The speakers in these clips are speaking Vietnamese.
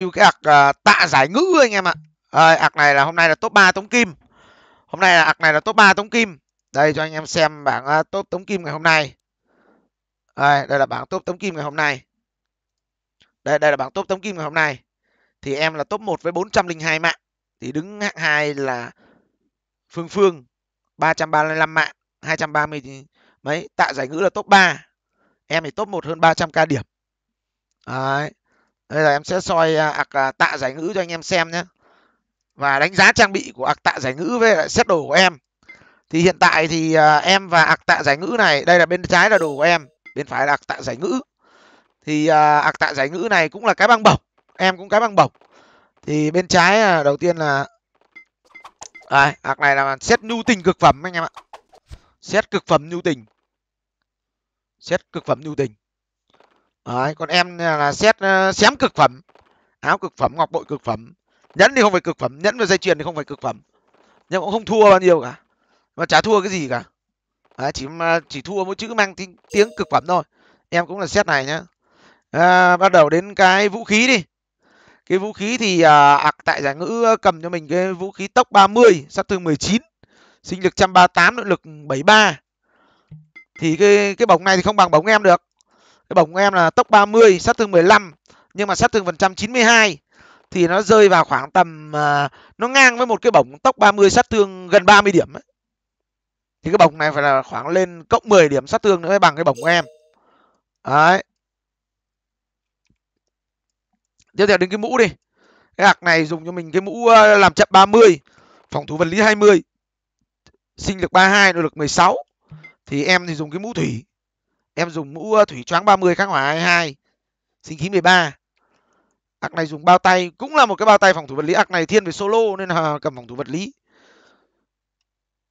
như cái ạc uh, tạ giải ngữ anh em ạ à, ạc này là hôm nay là top 3 tống kim hôm nay là ạc này là top 3 tống kim đây cho anh em xem bảng uh, top tống kim ngày hôm nay đây, đây là bảng top tống kim ngày hôm nay đây đây là bảng top tống kim ngày hôm nay thì em là top 1 với 402 mạng thì đứng hạng hai là phương phương 335 mạng 230 mấy tạ giải ngữ là top 3 em thì top 1 hơn 300k điểm Đấy đây là em sẽ soi à, ạc à, tạ giải ngữ cho anh em xem nhé và đánh giá trang bị của ạc tạ giải ngữ với lại xét đồ của em thì hiện tại thì à, em và ạc tạ giải ngữ này đây là bên trái là đồ của em bên phải là ạc tạ giải ngữ thì ạc tạ giải ngữ này cũng là cái băng bổng em cũng cái băng bổng thì bên trái đầu tiên là à, ạc này là xét nhu tình cực phẩm anh em ạ xét cực phẩm nhu tình xét cực phẩm nhu tình Đấy, còn em là xét ờ, xém cực phẩm áo cực phẩm ngọc bội cực phẩm nhẫn thì không phải cực phẩm nhẫn và dây chuyền thì không phải cực phẩm nhưng cũng không thua bao nhiêu cả mà chả thua cái gì cả Đấy, chỉ chỉ thua mỗi chữ mang tiếng, tiếng cực phẩm thôi em cũng là xét này nhá à, bắt đầu đến cái vũ khí đi cái vũ khí thì à, tại giải ngữ ờ, cầm cho mình cái vũ khí tốc 30 sát thương 19 sinh lực 138 nội lực 73 thì cái cái bổng này thì không bằng bổng em được cái bổng của em là tốc 30 sát thương 15 nhưng mà sát thương phần trăm 92 thì nó rơi vào khoảng tầm uh, nó ngang với một cái bổng tốc 30 sát thương gần 30 điểm ấy. thì cái bổng này phải là khoảng lên cộng 10 điểm sát thương nữa mới bằng cái bổng của em đấy tiếp theo đến cái mũ đi cái hạc này dùng cho mình cái mũ ờ, làm chậm 30 phòng thủ vật lý 20 sinh lực 32 nội lực 16 thì em thì dùng cái mũ thủy em dùng mũ thủy choáng 30 khắc hỏa 22 sinh khí 13 ác này dùng bao tay cũng là một cái bao tay phòng thủ vật lý ác này thiên về solo nên là cầm phòng thủ vật lý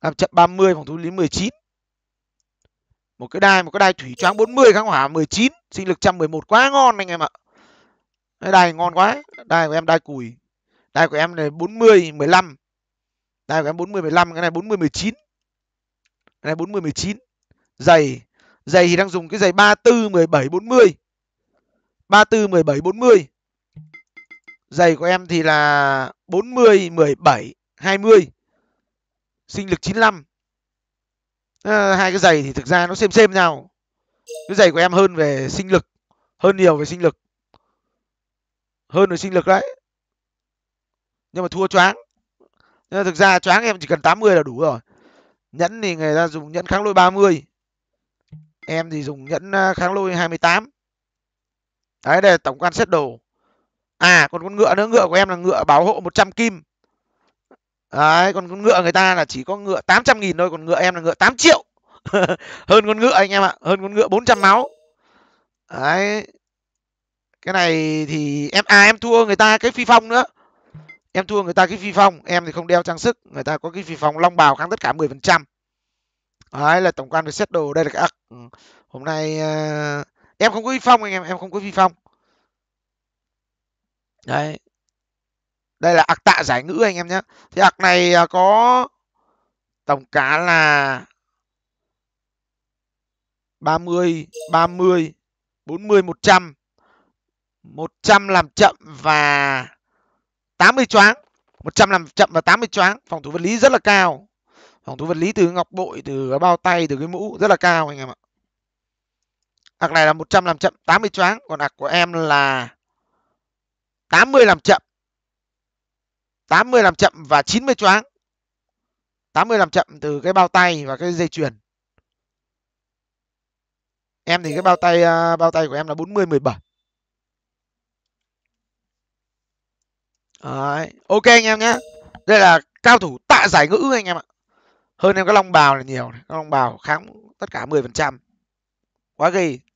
làm chậm 30 phòng thủ vật lý 19 một cái đai một cái đai thủy choáng 40 kháng hỏa 19 sinh lực 111 quá ngon anh em ạ cái đai ngon quá đai của em đai cùi đai của em này 40 15 đai của em 40 15 cái này 40 19 cái này 40 19 dày Giày thì đang dùng cái giày 34 17 40. 34 17 40. Giày của em thì là 40 17 20. Sinh lực 95. À, ờ, hai cái giày thì thực ra nó xem xem nhau. Cái giày của em hơn về sinh lực, hơn nhiều về sinh lực. Hơn về sinh lực đấy. Nhưng mà thua choáng. Nhưng thực ra choáng em chỉ cần 80 là đủ rồi. Nhẫn thì người ta dùng nhẫn kháng lôi 30 em thì dùng nhẫn ờ, kháng lôi 28 đấy đây là tổng quan xét đồ à còn con ngựa nữa ngựa của em là ngựa bảo hộ 100 kim đấy còn con ngựa người ta là chỉ có ngựa 800 nghìn thôi còn ngựa em là ngựa 8 triệu hơn con ngựa anh em ạ hơn con ngựa 400 máu đấy cái này thì em à em thua người ta cái phi phong nữa em thua người ta cái phi phong em thì không đeo trang sức người ta có cái phi phong long bào kháng tất cả 10% đấy là tổng quan về xét đồ đây là cái à, hôm nay à, em không có vi phong anh em em không có vi phong đấy đây là ạc tạ giải ngữ anh em nhé thì ạc này ờ, có tổng cá là 30 30 40 100 100 làm chậm và 80 choáng 100 làm chậm và 80 choáng phòng thủ vật lý rất là cao hỏng thủ vật lý từ ngọc bội từ bao tay từ cái mũ rất là cao anh em ạ ạc này là 100 làm chậm 80 choáng còn ạc của em là 80 làm chậm 80 làm chậm và 90 choáng 80 làm chậm từ cái bao tay và cái dây chuyền em thì cái bao tay à, bao tay của em là 40 17 Đấy. ok anh em nhé đây là cao thủ tạ giải ngữ anh em ạ hơn em các long bào là nhiều long bào kháng tất cả 10% quá ghi